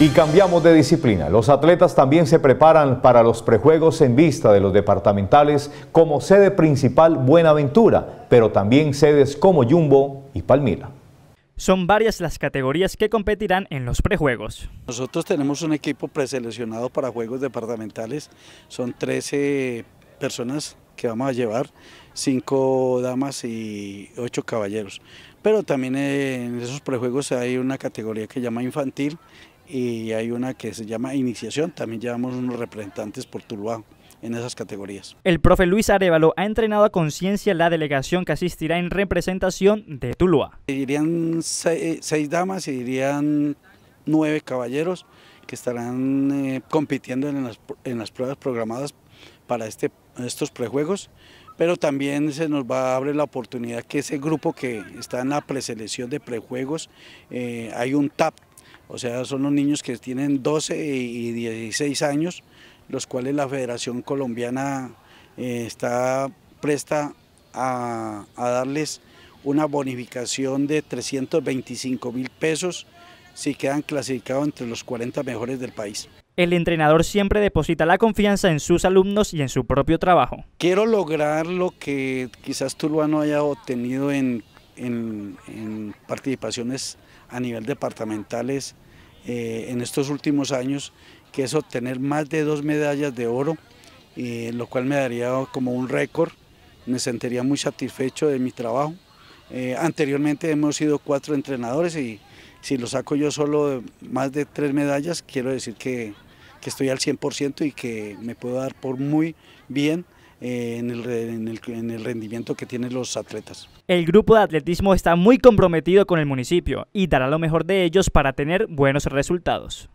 Y cambiamos de disciplina. Los atletas también se preparan para los prejuegos en vista de los departamentales como sede principal Buenaventura, pero también sedes como Jumbo y Palmira. Son varias las categorías que competirán en los prejuegos. Nosotros tenemos un equipo preseleccionado para juegos departamentales. Son 13 personas que vamos a llevar, 5 damas y 8 caballeros. Pero también en esos prejuegos hay una categoría que llama infantil y hay una que se llama iniciación, también llevamos unos representantes por Tuluá en esas categorías. El profe Luis Arevalo ha entrenado a conciencia la delegación que asistirá en representación de Tuluá. Irían eh, seis, damas y irían nueve caballeros que estarán eh, compitiendo en las, pruebas programadas para este, estos prejuegos, pero también se nos va a abrir la oportunidad que ese grupo que está en la preselección de prejuegos, eh, hay un TAP o sea, son los niños que tienen 12 y 16 años, los cuales la Federación Colombiana eh, está presta a, darles una bonificación de 325 mil pesos si quedan clasificados entre los 40 mejores del país. El entrenador siempre deposita la confianza en sus alumnos y en su propio trabajo. Quiero lograr lo que quizás Turbano haya obtenido en en, participaciones a nivel departamentales eh, en estos últimos años, que es obtener más de dos medallas de oro, eh, lo cual me daría como un récord, me sentiría muy satisfecho de mi trabajo. Eh, anteriormente hemos sido cuatro entrenadores y si lo saco yo solo más de tres medallas, quiero decir que, que estoy al 100% y que me puedo dar por muy bien eh, en el, rendimiento que tienen los atletas. El grupo de atletismo está muy comprometido con el municipio y dará lo mejor de ellos para tener buenos resultados.